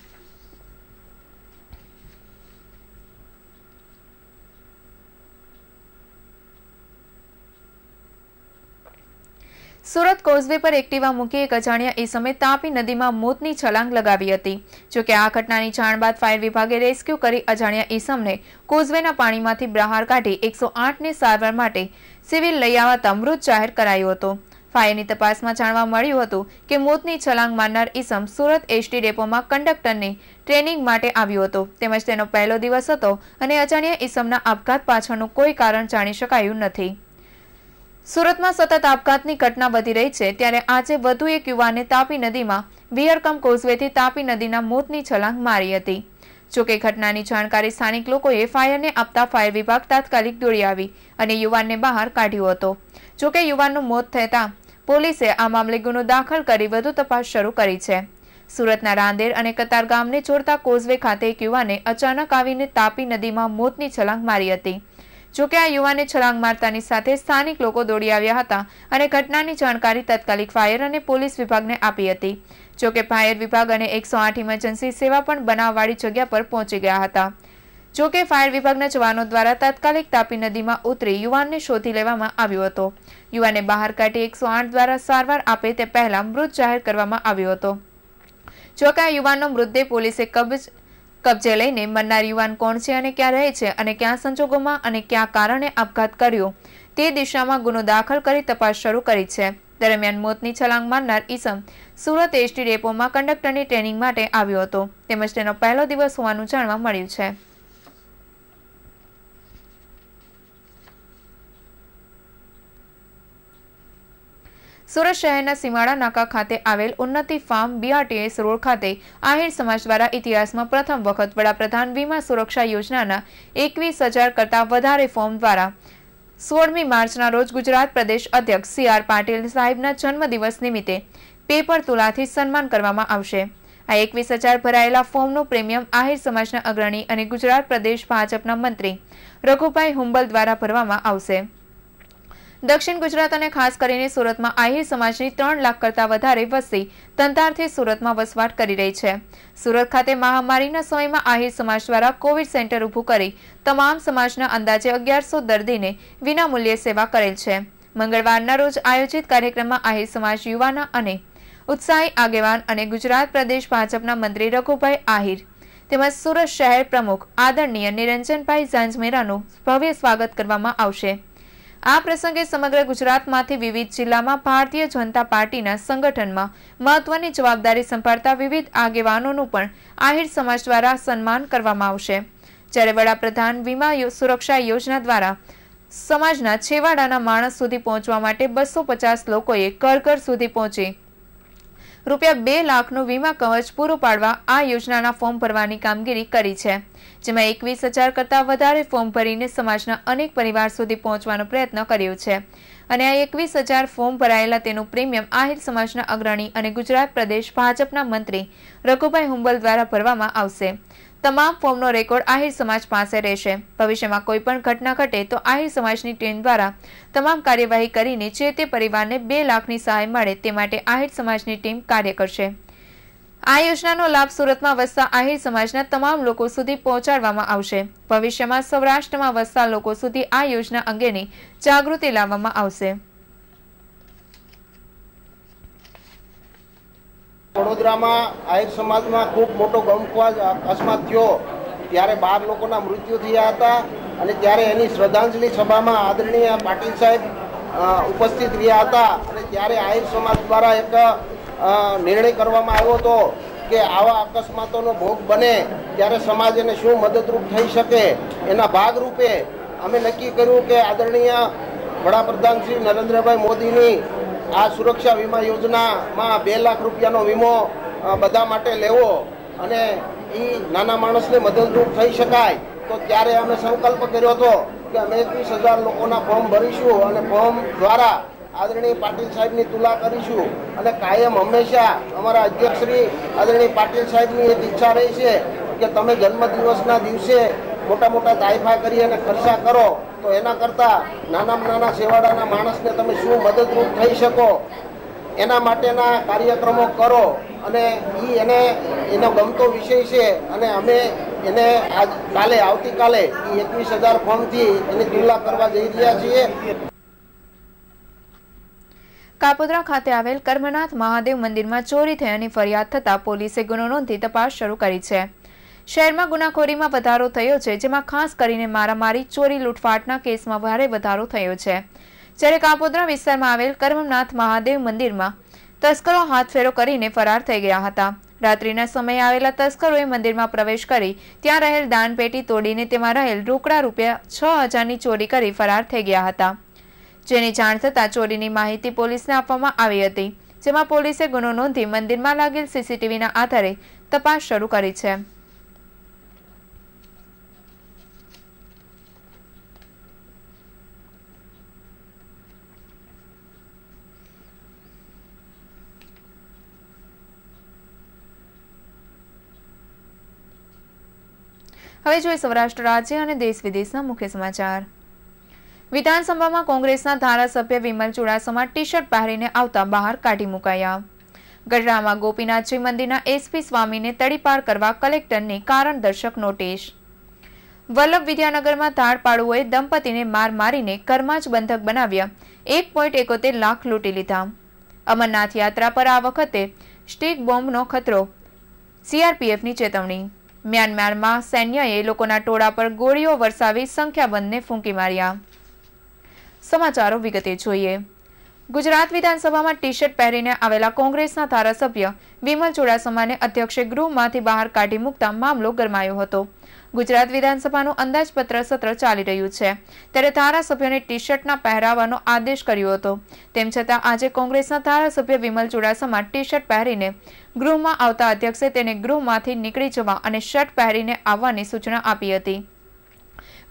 સુરત કોઝવે પર એક્ટિવા મૂકી એક અજાણ્યા એ સમયે તાપી નદીમાં મોતની છલાંગ લગાવી હતી જોકે આ ઘટનાની જાણ બાદ ફાયર વિભાગે રેસ્ક્યુ કરી અજાણ્યા ઈસમને કોઝવેના પાણીમાંથી બહાર કાઢી એકસો આઠને સારવાર માટે સિવિલ લઈ આવતા મૃત જાહેર કરાયો હતો ફાયરની તપાસમાં જાણવા મળ્યું હતું કે મોતની છલાંગ મારનાર ઈસમ સુરત એસટી ડેપોમાં કંડક્ટરની ટ્રેનિંગ માટે આવ્યો હતો તેમજ તેનો પહેલો દિવસ હતો અને અજાણ્યા ઈસમના આપઘાત પાછળનું કોઈ કારણ જાણી શકાયું નથી સુરતમાં સતત આપઘાતની ઘટના વધી રહી છે ત્યારે આજે વધુ એક યુવાને તાપી નદીમાં વિયરકમ કોઝવેથી તાપી નદીના મોતની છલાંગ મારી હતી જોકે ઘટનાની જાણકારી સ્થાનિક લોકોએ ફાયરને આપતા ફાયર વિભાગ તાત્કાલિક દોડી આવી અને યુવાનને બહાર કાઢ્યો હતો જોકે યુવાનનું મોત થતાં પોલીસે આ મામલે ગુનો દાખલ કરી વધુ તપાસ શરૂ કરી છે સુરતના રાંદેર અને કતાર ગામને જોડતા કોઝવે ખાતે એક યુવાને અચાનક આવીને તાપી નદીમાં મોતની છલાંગ મારી હતી જોકે આ યુવાને છલાંગ મારતાની સાથે સ્થાનિક લોકો દોડી આવ્યા હતા અને ઘટનાની જાણકારી તાત્કાલિક ફાયર અને પોલીસ વિભાગને આપી હતી જોકે ફાયર વિભાગ અને એકસો ઇમરજન્સી સેવા પણ બનાવવાળી જગ્યા પર પહોંચી ગયા હતા જો ફાયર વિભાગના જવાનો દ્વારા તાત્કાલિક તાપી નદીમાં ઉતરી યુવાનને શોધી લેવામાં આવ્યો હતો યુવાનને બહાર કાઢી એકસો આઠ દ્વારા સારવાર આપે તે પહેલા મૃત જાહેર કરવામાં આવ્યો હતો જોકે આ યુવાનનો મૃતદેહ પોલીસે કબજ કબજે લઈને મરનાર યુવાન કોણ છે અને ક્યાં રહે છે અને ક્યાં સંજોગોમાં અને ક્યાં કારણે આપઘાત કર્યો તે દિશામાં ગુનો દાખલ કરી તપાસ શરૂ કરી છે દરમિયાન મોતની છલાંગ મારનાર ઈસમ સુરત એસટી ડેપોમાં કંડક્ટરની ટ્રેનિંગ માટે આવ્યો હતો તેમજ તેનો પહેલો દિવસ હોવાનું જાણવા મળ્યું છે સુરત શહેરના સીમાડા નાકા ખાતે આવેલ ઉન્નતિ ફાર્મ બીઆરટીએસ રોડ ખાતે આહિર સમાજ દ્વારા ઇતિહાસમાં પ્રથમ વખત વડાપ્રધાન વીમા સુરક્ષા યોજનાના એકવીસ હજાર કરતાં વધારે ફોર્મ દ્વારા સોળમી માર્ચના રોજ ગુજરાત પ્રદેશ અધ્યક્ષ સી આર પાટીલ સાહેબના જન્મદિવસ નિમિત્તે પેપર તુલાથી સન્માન કરવામાં આવશે આ એકવીસ હજાર ભરાયેલા ફોર્મનું પ્રીમિયમ આહિર સમાજના અગ્રણી અને ગુજરાત પ્રદેશ ભાજપના મંત્રી રઘુભાઈ હુંબલ દ્વારા ભરવામાં આવશે દક્ષિણ ગુજરાત અને ખાસ કરીને સુરતમાં આહિર સમાજની ત્રણ લાખ કરતા વધારે વસ્તી તંતારથી સુરતમાં વસવાટ કરી રહી છે સુરત ખાતે મહામારીના સમયમાં આહિર સમાજ દ્વારા કોવિડ સેન્ટર ઊભું કરી તમામ સમાજના અંદાજે અગિયારસો દર્દીને વિનામૂલ્યે સેવા કરેલ છે મંગળવારના રોજ આયોજિત કાર્યક્રમમાં આહિર સમાજ યુવાના અને ઉત્સાહી આગેવાન અને ગુજરાત પ્રદેશ ભાજપના મંત્રી રઘુભાઈ આહિર તેમજ સુરત શહેર પ્રમુખ આદરણીય નિરંજનભાઈ ઝાંઝમેરાનું ભવ્ય સ્વાગત કરવામાં આવશે આ પ્રસંગે સમગ્ર ગુજરાતમાંથી વિવિધ જિલ્લામાં ભારતીય જનતા પાર્ટીના સંગઠનમાં મહત્વની જવાબદારી સંભાળતા વિવિધ આગેવાનોનું પણ આહિર સમાજ દ્વારા સન્માન કરવામાં આવશે જ્યારે વડાપ્રધાન વીમા સુરક્ષા યોજના દ્વારા સમાજના છેવાડાના માણસ સુધી પહોંચવા માટે બસો પચાસ લોકોએ ઘર સુધી પહોંચી રૂપિયા બે લાખનું વીમા કવચ પૂરું પાડવા આ યોજનાના ફોર્મ ભરવાની કામગીરી કરી છે જેમાં એકવીસ હજાર કરતાં વધારે ફોર્મ ભરીને સમાજના અનેક પરિવાર સુધી પહોંચવાનો પ્રયત્ન કર્યો છે અને આ એકવીસ હજાર ફોર્મ ભરાયેલા તેનું પ્રીમિયમ આહિર સમાજના અગ્રણી અને ગુજરાત પ્રદેશ ભાજપના મંત્રી રઘુભાઈ હુંબલ દ્વારા ભરવામાં આવશે તમામ ફોર્મનો રેકોર્ડ આહિર સમાજ પાસે રહેશે ભવિષ્યમાં કોઈ પણ ઘટના ઘટે તો આહિર સમાજની ટીમ દ્વારા તમામ કાર્યવાહી કરીને જે તે પરિવારને બે લાખની સહાય મળે તે માટે આહિર સમાજની ટીમ કાર્ય કરશે આ યોજનાનો લાભ સુરતમાં વસતા આહિર સમાજના તમામ લોકો સુધી પહોંચાડવામાં આવશે ભવિષ્યમાં સૌરાષ્ટ્રમાં વસતા લોકો સુધી આ યોજના અંગેની જાગૃતિ લાવવામાં આવશે વડોદરામાં આહિર સમાજમાં ખૂબ મોટો ગમખ્વાજ અકસ્માત થયો ત્યારે બાર લોકોના મૃત્યુ થયા હતા અને ત્યારે એની શ્રદ્ધાંજલિ સભામાં આદરણીય પાટીલ સાહેબ ઉપસ્થિત રહ્યા હતા અને ત્યારે આહિર સમાજ દ્વારા એક નિર્ણય કરવામાં આવ્યો હતો કે આવા અકસ્માતોનો ભોગ બને ત્યારે સમાજ એને શું મદદરૂપ થઈ શકે એના ભાગરૂપે અમે નક્કી કર્યું કે આદરણીય વડાપ્રધાન શ્રી નરેન્દ્રભાઈ મોદીની આ સુરક્ષા વીમા યોજનામાં બે લાખ રૂપિયાનો વીમો બધા માટે લેવો અને એ નાના માણસને મદદરૂપ થઈ શકાય તો ત્યારે અમે સંકલ્પ કર્યો હતો કે અમે ત્રીસ હજાર લોકોના ફોર્મ ભરીશું અને ફોર્મ દ્વારા આદરણીય પાટીલ સાહેબની તુલા કરીશું અને કાયમ હંમેશા અમારા અધ્યક્ષ શ્રી આદરણીય પાટીલ સાહેબની એક ઈચ્છા રહી છે કે તમે જન્મદિવસના દિવસે મોટા મોટા દાયફા કરી અને ખર્ચા કરો તો એના કરતાં નાનામાં નાના સેવાડાના માણસને તમે શું મદદરૂપ થઈ શકો એના માટેના કાર્યક્રમો કરો અને એ એને એનો ગમતો વિષય છે અને અમે એને આજ કાલે આવતીકાલે એ એકવીસ હજાર ફોર્મથી એને જુલ્લા કરવા જઈ રહ્યા છીએ કાપોદ્રા ખાતે આવેલ કર્મનાથ મહાદેવ મંદિરમાં ચોરી થયાની ફરિયાદ થતાં પોલીસે ગુનો નોંધી તપાસ શરૂ કરી છે શહેરમાં ગુનાખોરીમાં વધારો થયો છે જેમાં ખાસ કરીને મારામારી ચોરી લૂંટફાટના કેસમાં ભારે વધારો થયો છે જ્યારે કાપોદ્રા વિસ્તારમાં આવેલ કર્મનાથ મહાદેવ મંદિરમાં તસ્કરો હાથફેરો કરીને ફરાર થઈ ગયા હતા રાત્રિના સમયે આવેલા તસ્કરોએ મંદિરમાં પ્રવેશ કરી ત્યાં રહેલ દાનપેટી તોડીને તેમાં રહેલ રોકડા રૂપિયા છ હજારની ચોરી કરી ફરાર થઈ ગયા હતા જેની જાણ થતાં ચોરીની માહિતી પોલીસને આપવામાં આવી હતી જેમાં પોલીસે ગુનો નોંધી મંદિરમાં લાગેલ સીસીટીવીના આધારે તપાસ શરૂ કરી છે હવે જોઈએ સૌરાષ્ટ્ર રાજ્ય અને દેશ વિદેશના મુખ્ય સમાચાર વિધાનસભામાં કોંગ્રેસના ધારાસભ્ય વિમલ ચુડાસમા ટી શર્ટ પહેરીને આવતા બહાર કાઢી મુકાયા ગઢડામાં ગોપીનાથજી મંદિરના એસપી સ્વામીને તડીપાર કરવા કલેક્ટરની કારણ દર્શક નોટિસ વલ્લભ વિદ્યાનગરમાં ધાડપાળુઓએ દંપતીને માર મારીને ઘરમાં જ બંધક બનાવ્યા એક પોઈન્ટ એકોતેર લાખ લૂંટી લીધા અમરનાથ યાત્રા પર આ વખતે સ્ટીક બોમ્બનો ખતરો સીઆરપીએફની ચેતવણી મ્યાનમારમાં સૈન્યએ લોકોના ટોળા પર ગોળીઓ વરસાવી સંખ્યાબંધને ફૂંકી માર્યા સમાચારો વિગતે જોઈએ ગુજરાત વિધાનસભામાં ટી શર્ટ પહેરીને આવેલા કોંગ્રેસના ધારાસભ્ય વિમલ ચુડાસમાને અધ્યક્ષે ગૃહમાંથી બહાર કાઢી મૂકતા મામલો ગરમાયો હતો ગુજરાત વિધાનસભાનું અંદાજપત્ર સત્ર ચાલી રહ્યું છે ત્યારે ધારાસભ્યોને ટી શર્ટના પહેરાવવાનો આદેશ કર્યો હતો તેમ છતાં આજે કોંગ્રેસના ધારાસભ્ય વિમલ ચુડાસમા ટી શર્ટ પહેરીને ગૃહમાં આવતા અધ્યક્ષે તેને ગૃહમાંથી નીકળી જવા અને શર્ટ પહેરીને આવવાની સૂચના આપી હતી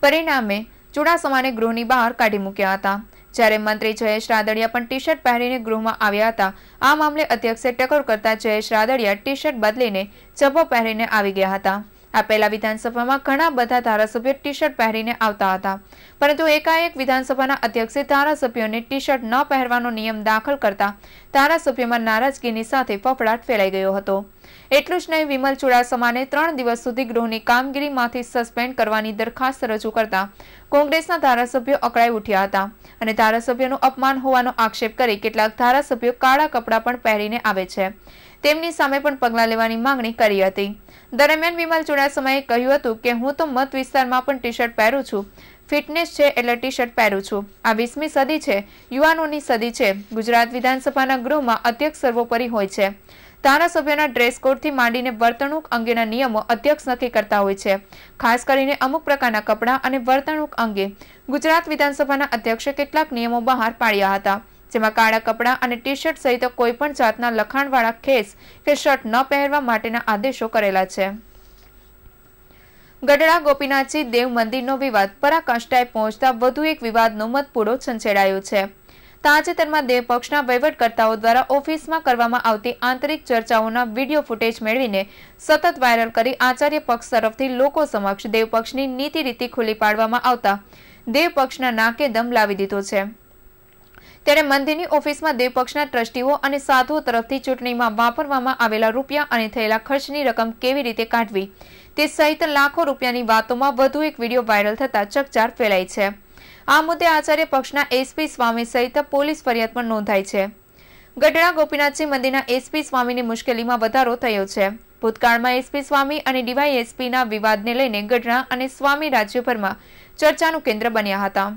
પરિણામે ચુડાસમાને ગૃહની બહાર કાઢી મૂક્યા હતા જ્યારે મંત્રી જયેશ રાદડિયા પણ ટી શર્ટ પહેરીને ગૃહમાં આવ્યા હતા આ મામલે અધ્યક્ષે ટકોર કરતા જયેશ રાદડિયા ટી શર્ટ બદલીને જબ્બો પહેરીને આવી ગયા હતા આ પહેલા વિધાનસભામાં ઘણા બધા ધારાસભ્યો ટી શર્ટ પહેરીને આવતા હતા પરંતુ એકાએક વિધાનસભાના અધ્યક્ષે ધારાસભ્યોને ટી શર્ટ ન પહેરવાનો નિયમ દાખલ કરતા ધારાસભ્યોમાં નારાજગીની સાથે ફફડાટ ફેલાઈ ગયો હતો એટલું જ નહીં વિમલ ચુડાસમાને ત્રણ દિવસ સુધી ગૃહની કામગીરીમાંથી સસ્પેન્ડ કરવાની દરખાસ્ત રજૂ કરતા કોંગ્રેસના ધારાસભ્યો અકળાઈ ઉઠ્યા હતા અને ધારાસભ્યોનું અપમાન હોવાનો આક્ષેપ કરી કેટલાક ધારાસભ્યો કાળા કપડાં પણ પહેરીને આવે છે તેમની સામે પણ પગલાં લેવાની માંગણી કરી હતી દરમિયાન વિમલ ચુડાસમાએ કહ્યું હતું કે હું તો મત વિસ્તારમાં પણ ટી શર્ટ પહેરું છું ફિટનેસ છે એટલે ટી શર્ટ પહેરું છું આ વીસમી સદી છે યુવાનોની સદી છે ગુજરાત વિધાનસભાના ગૃહમાં અધ્યક્ષ સર્વોપરી હોય છે ધારાસભ્યોના ડ્રેસ કોડથી માંડીને વર્તણૂક અંગેના નિયમો અધ્યક્ષ નક્કી કરતા હોય છે ખાસ કરીને અમુક પ્રકારના કપડાં અને વર્તણૂક અંગે ગુજરાત વિધાનસભાના અધ્યક્ષે કેટલાક નિયમો બહાર પાડ્યા હતા જેમાં કાળા કપડાં અને ટી શર્ટ સહિત કોઈપણ જાતના લખાણવાળા ખેસ કે શર્ટ ન પહેરવા માટેના આદેશો કરેલા છે ગઢડા ગોપીનાથજી દેવ મંદિરનો વિવાદ પરાકાષ્ઠાએ પહોંચતા વધુ એક વિવાદનો મતપૂડો છંછેડાયો છે તાજેતરમાં દેવ પક્ષના વહીવટકર્તાઓ દ્વારા ઓફિસમાં કરવામાં આવતી આંતરિક ચર્ચાઓના વિડીયો ફૂટેજ મેળવીને સતત વાયરલ કરી આચાર્ય પક્ષ તરફથી લોકો સમક્ષ દેવપક્ષની નીતિ રીતિ ખુલ્લી પાડવામાં આવતા દેવપક્ષના નાકે દમ લાવી દીધો છે ત્યારે મંદિરની ઓફિસમાં દેવપક્ષના ટ્રસ્ટીઓ અને સાધુઓ તરફથી ચૂંટણીમાં વાપરવામાં આવેલા રૂપિયા અને થયેલા ખર્ચની રકમ કેવી રીતે કાઢવી તે સહિત લાખો રૂપિયાની વાતોમાં વધુ એક વિડીયો વાયરલ થતા ચકચાર ફેલાઈ છે આ મુદ્દે આચાર્ય પક્ષના એસપી સ્વામી સહિત પોલીસ ફરિયાદ પણ નોંધાઈ છે ગઢડા ગોપીનાથજી મંદિરના એસપી સ્વામીની મુશ્કેલીમાં વધારો થયો છે ભૂતકાળમાં એસપી સ્વામી અને ડીવાય એસપીના વિવાદને લઈને ગઢડા અને સ્વામી રાજ્યભરમાં ચર્ચાનું કેન્દ્ર બન્યા હતા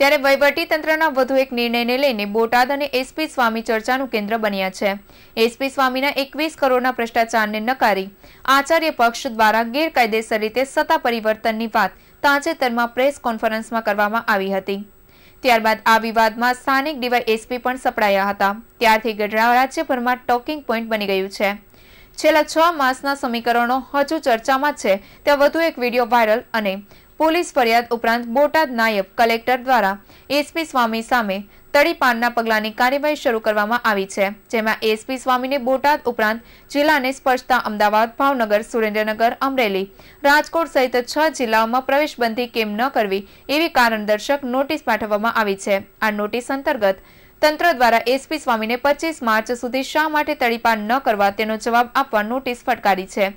ત્યારે વહીવટીતંત્રના વધુ એક નિર્ણયને લઈને બોટાદ અને એસપી સ્વામી ચર્ચાનું કેન્દ્ર બન્યા છે એસપી સ્વામીના એકવીસ કરોડના ભ્રષ્ટાચારને નકારી આચાર્ય પક્ષ દ્વારા ગેરકાયદેસર રીતે સત્તા પરિવર્તનની વાત તાજેતરમાં પ્રેસ કોન્ફરન્સમાં કરવામાં આવી હતી ત્યારબાદ આ વિવાદમાં સ્થાનિક ડીવાય એસપી પણ સપડાયા હતા ત્યારથી ગઢડા રાજ્યભરમાં ટોકિંગ પોઈન્ટ બની ગયું છે છેલ્લા છ માસના સમીકરણો હજુ ચર્ચામાં છે ત્યાં વધુ એક વિડીયો વાયરલ અને પોલીસ ફરિયાદ ઉપરાંત બોટાદ નાયબ કલેક્ટર દ્વારા એસપી સ્વામી સામે તડીપાનના પગલાંની કાર્યવાહી શરૂ કરવામાં આવી છે જેમાં એસપી સ્વામીને બોટાદ ઉપરાંત જિલ્લાને સ્પર્શતા અમદાવાદ ભાવનગર સુરેન્દ્રનગર અમરેલી રાજકોટ સહિત છ જિલ્લાઓમાં પ્રવેશબંધી કેમ ન કરવી એવી કારણદર્શક નોટિસ પાઠવવામાં આવી છે આ નોટિસ અંતર્ગત તંત્ર દ્વારા એસપી સ્વામીને પચીસ માર્ચ સુધી શા માટે તડીપાન ન કરવા તેનો જવાબ આપવા નોટિસ ફટકારી છે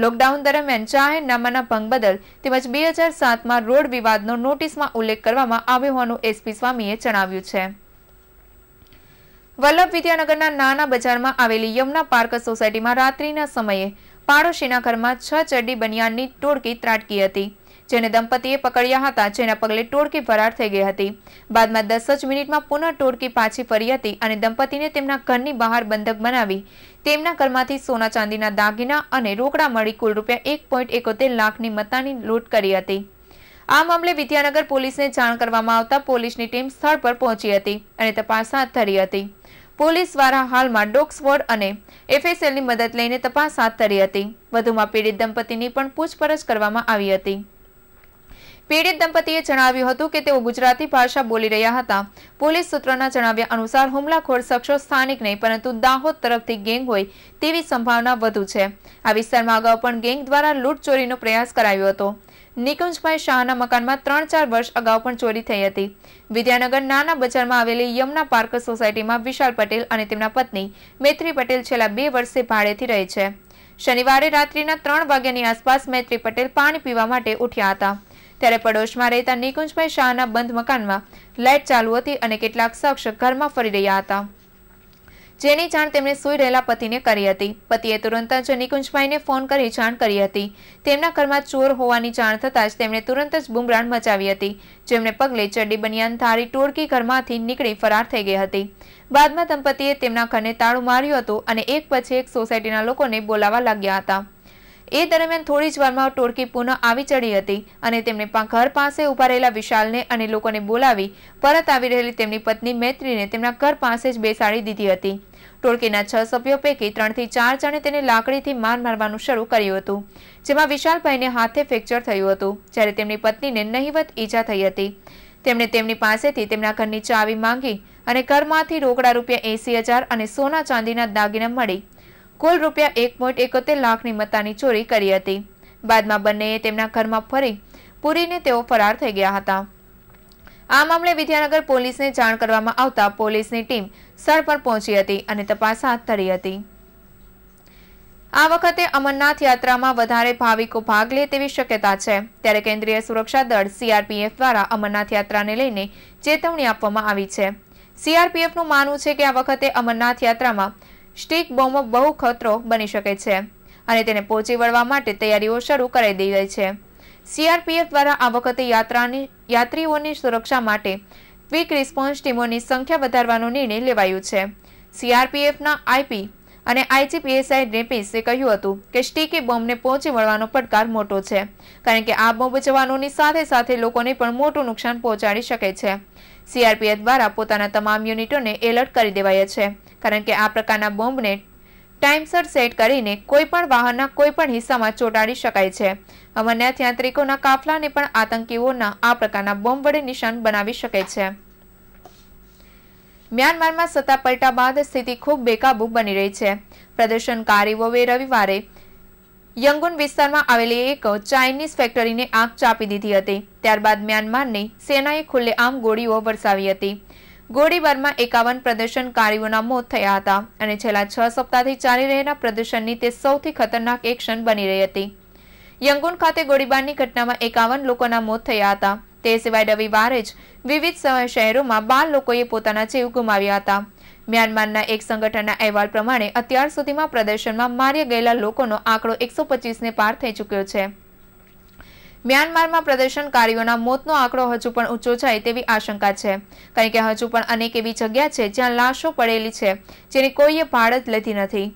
લોકડાઉન દરમિયાન જાહેરનામાના ભંગ બદલ તેમજ બે હજાર સાતમાં રોડ વિવાદનો નોટિસમાં ઉલ્લેખ કરવામાં આવ્યો હોવાનું એસપી સ્વામીએ જણાવ્યું છે વલ્લભ વિદ્યાનગરના નાના બજારમાં આવેલી યમુના પાર્ક સોસાયટીમાં રાત્રિના સમયે પાડોશીના ઘરમાં છ ચડ્ડી બનિયાનની ટોળકી ત્રાટકી હતી જેને દંપતીએ પકડ્યા હતા જેના પગલે ટોળકી ફરાર થઈ ગઈ હતી બાદમાં દસ જ મિનિટમાં પુનઃ ટોળકી પાછી ફરી હતી અને દંપતીને તેમના ઘરની બહાર બંધક બનાવી તેમના ઘરમાંથી સોના ચાંદીના દાગીના અને રોકડા મળી કુલ રૂપિયા એક પોઈન્ટ એકોતેર લાખની મતાની લૂંટ કરી હતી આ મામલે વિદ્યાનગર પોલીસને જાણ કરવામાં આવતા પોલીસની ટીમ સ્થળ પર પહોંચી હતી અને તપાસ હાથ ધરી હતી પોલીસ દ્વારા હાલમાં ડોક્સવોર્ડ અને એફએસએલની મદદ લઈને તપાસ હાથ ધરી હતી વધુમાં પીડિત દંપતીની પણ પૂછપરછ કરવામાં આવી હતી પીડિત દંપતીએ જણાવ્યું હતું કે તેઓ ગુજરાતી ભાષા બોલી રહ્યા હતા પોલીસ સૂત્રોના જણાવ્યા અનુસાર હુમલાખોર શખ્સો સ્થાનિક નહીં પરંતુ દાહોદ તરફથી ગેંગ હોય તેવી સંભાવના વધુ છે આ વિસ્તારમાં અગાઉ પણ ગેંગ દ્વારા લૂંટચોરીનો પ્રયાસ કરાયો હતો નિકુંજભાઈ શાહના મકાનમાં ત્રણ ચાર વર્ષ અગાઉ પણ ચોરી થઈ હતી વિદ્યાનગર નાના બજારમાં આવેલી યમુના પાર્ક સોસાયટીમાં વિશાલ પટેલ અને તેમના પત્ની મૈત્રી પટેલ છેલ્લા બે વર્ષથી ભાડેથી રહે છે શનિવારે રાત્રિના ત્રણ વાગ્યાની આસપાસ મૈત્રી પટેલ પાણી પીવા માટે ઉઠ્યા હતા ત્યારે પડોશમાં રહેતા નિકુંજભાઈ શાહના બંધ મકાનમાં લાઇટ ચાલુ હતી અને કેટલાક શખ્સ ઘરમાં ફરી રહ્યા હતા જેની જાણ તેમણે સુઈ રહેલા પતિને કરી હતી પતિએ તુરંત જ નિકુંજભાઈને ફોન કરી જાણ કરી હતી તેમના ઘરમાં ચોર હોવાની જાણ થતાં જ તેમણે તુરંત જ બુમરાણ મચાવી હતી જેમણે પગલે ચડ્ડી બનિયાન ધારી ટોળકી ઘરમાંથી નીકળી ફરાર થઈ ગઈ હતી બાદમાં દંપતીએ તેમના ઘરને તાળું માર્યું હતું અને એક પછી એક સોસાયટીના લોકોને બોલાવા લાગ્યા હતા એ દરમિયાન થોડી જ વારમાં ટોળકી પુનઃ આવી ચડી હતી અને તેમણે ઘર પાસે ઉભા રહેલા વિશાલને અને લોકોને બોલાવી પરત આવી રહેલી તેમની પત્ની મૈત્રીને તેમના ઘર પાસે જ બેસાડી દીધી હતી ટોળકીના છ સભ્યો પૈકી ત્રણથી ચાર જણે તેને લાકડીથી માર મારવાનું શરૂ કર્યું હતું જેમાં વિશાલભાઈને હાથે ફ્રેક્ચર થયું હતું જ્યારે તેમની પત્નીને નહીવત ઈજા થઈ હતી તેમણે તેમની પાસેથી તેમના ઘરની ચાવી માંગી અને ઘરમાંથી રોકડા રૂપિયા એંસી હજાર અને સોના ચાંદીના દાગીના મળી કુલ રૂપિયા એક પોઈન્ટ એકોતેર લાખની મત્તાની ચોરી કરી હતી બાદમાં બંનેએ તેમના ઘરમાં ફરી પૂરીને તેઓ ફરાર થઈ ગયા હતા આ મામલે વિદ્યાનગર પોલીસને જાણ કરવામાં આવતા પોલીસની ટીમ સ્થળ પર પહોંચી હતી અને તપાસ હાથ ધરી હતી આ વખતે અમરનાથ યાત્રામાં વધારે ભાવિકો ભાગ લે તેવી શક્યતા છે ત્યારે કેન્દ્રીય સુરક્ષા દળ સીઆરપીએફ દ્વારા અમરનાથ યાત્રાને લઈને ચેતવણી આપવામાં આવી છે સીઆરપીએફનું માનવું છે કે આ વખતે અમરનાથ યાત્રામાં સ્ટીક બોમ્બ બહુ ખતરો બની શકે છે અને તેને પહોંચી વળવા માટે તૈયારીઓ શરૂ કરી દેવાઈ છે સીઆરપીએફ દ્વારા આ વખતે યાત્રાની યાત્રીઓની સુરક્ષા માટે ક્વિક રિસ્પોન્સ ટીમોની સંખ્યા વધારવાનો નિર્ણય લેવાયો છે સીઆરપીએફના આઈપી અને આઈજીપીએસઆઈ રેપીસે કહ્યું હતું કે સ્ટીકી બોમ્બને પહોંચી વળવાનો પડકાર મોટો છે કારણ કે આ બોમ્બ જવાનોની સાથે સાથે લોકોને પણ મોટું નુકસાન પહોંચાડી શકે છે સીઆરપીએફ દ્વારા પોતાના તમામ યુનિટોને એલર્ટ કરી દેવાયા છે કારણ કે આ પ્રકારના બોમ્બને ટાઈમસર સેટ કરીને કોઈપણ વાહનના કોઈપણ હિસ્સામાં ચોંટાડી શકાય છે અમરનાથ યાંત્રિકોના કાફલાને પણ આતંકીઓના આ પ્રકારના બોમ્બ વડે નિશાન બનાવી શકે છે મ્યાનમારમાં સત્તા પલટા બાદ સ્થિતિ ખૂબ બેકાબૂ બની રહી છે પ્રદર્શનકારીઓએ રવિવારે યંગુન વિસ્તારમાં આવેલી એક ચાઇનીઝ ફેક્ટરીને આંખ ચાપી દીધી હતી ત્યારબાદ મ્યાનમારની સેનાએ ખુલ્લેઆમ ગોળીઓ વરસાવી હતી ગોળીબારમાં એકાવન પ્રદર્શનકારીઓના મોત થયા હતા અને છેલ્લા છ સપ્તાહથી ચાલી રહેલા પ્રદર્શનની તે સૌથી ખતરનાક એક્શન બની રહી હતી યંગુન ખાતે ગોળીબારની ઘટનામાં એકાવન લોકોના મોત થયા હતા તે સિવાય રવિવારે જ વિવિધ શહેરોમાં બાર લોકોએ પોતાના જીવ ગુમાવ્યા હતા મ્યાનમારના એક સંગઠનના અહેવાલ પ્રમાણે અત્યાર સુધીમાં પ્રદર્શનમાં માર્યા ગયેલા લોકોનો આંકડો એકસો પચીસને પાર થઈ ચૂક્યો છે મ્યાનમારમાં પ્રદર્શનકારીઓના મોતનો આંકડો હજુ પણ ઊંચો જાય તેવી આશંકા છે કારણ કે હજુ પણ અનેક એવી જગ્યા છે જ્યાં લાશો પડેલી છે જેની કોઈએ ભાડત જ લેતી નથી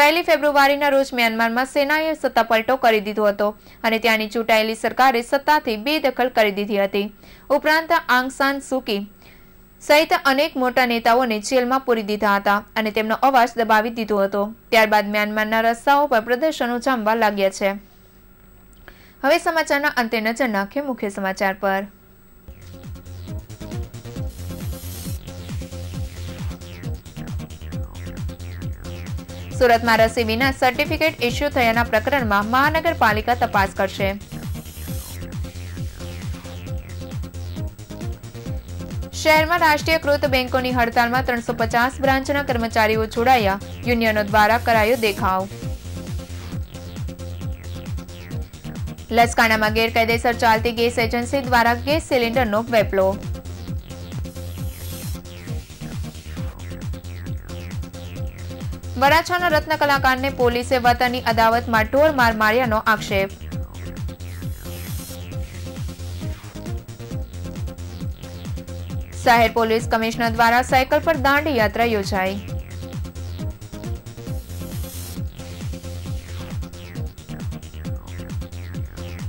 પહેલી ફેબ્રુઆરીના રોજ મ્યાનમારમાં સેનાએ સત્તા પલટો કરી દીધો હતો અને ત્યાંની ચૂંટાયેલી સરકારે સત્તાથી બેદખલ કરી દીધી હતી ઉપરાંત આંગસાન સુકી સહિત અનેક મોટા નેતાઓને જેલમાં પૂરી દીધા હતા અને તેમનો અવાજ દબાવી દીધો હતો ત્યારબાદ મ્યાનમારના રસ્તાઓ પર પ્રદર્શનો જામવા લાગ્યા છે હવે સમાચારના અંતે નજર નાખીએ મુખ્ય સમાચાર પર સુરતમાં રસી વિના સર્ટિફિકેટ ઇસ્યુ થયાના પ્રકરણમાં મહાનગરપાલિકા તપાસ કરશે શહેરમાં રાષ્ટ્રીયકૃત બેંકોની હડતાલમાં ત્રણસો બ્રાન્ચના કર્મચારીઓ જોડાયા યુનિયનો દ્વારા કરાયો દેખાવ લસકાણામાં ગેરકાયદેસર ચાલતી ગેસ એજન્સી દ્વારા ગેસ સિલિન્ડરનો વેપલો વરાછાના રત્ન કલાકારને પોલીસે વતનની અદાવતમાં ઢોર માર માર્યાનો આક્ષેપ શહેર પોલીસ કમિશનર દ્વારા સાયકલ પર દાંડ યાત્રા યોજાઈ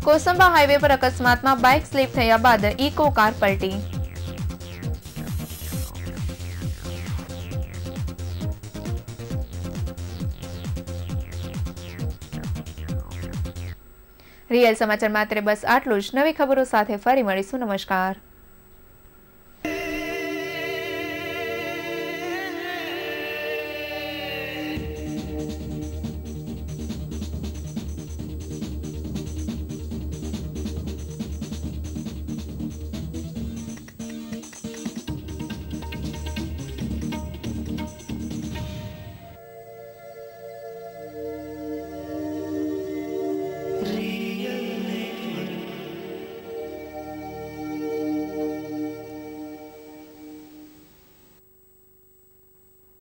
કોસંબા હાઈવે પર અકસ્માતમાં બાઇક સ્લીપ થયા બાદ ઇકો કાર પલટી રિયલ સમાચાર માત્ર બસ આટલું જ નવી ખબરો સાથે ફરી મળીશું નમસ્કાર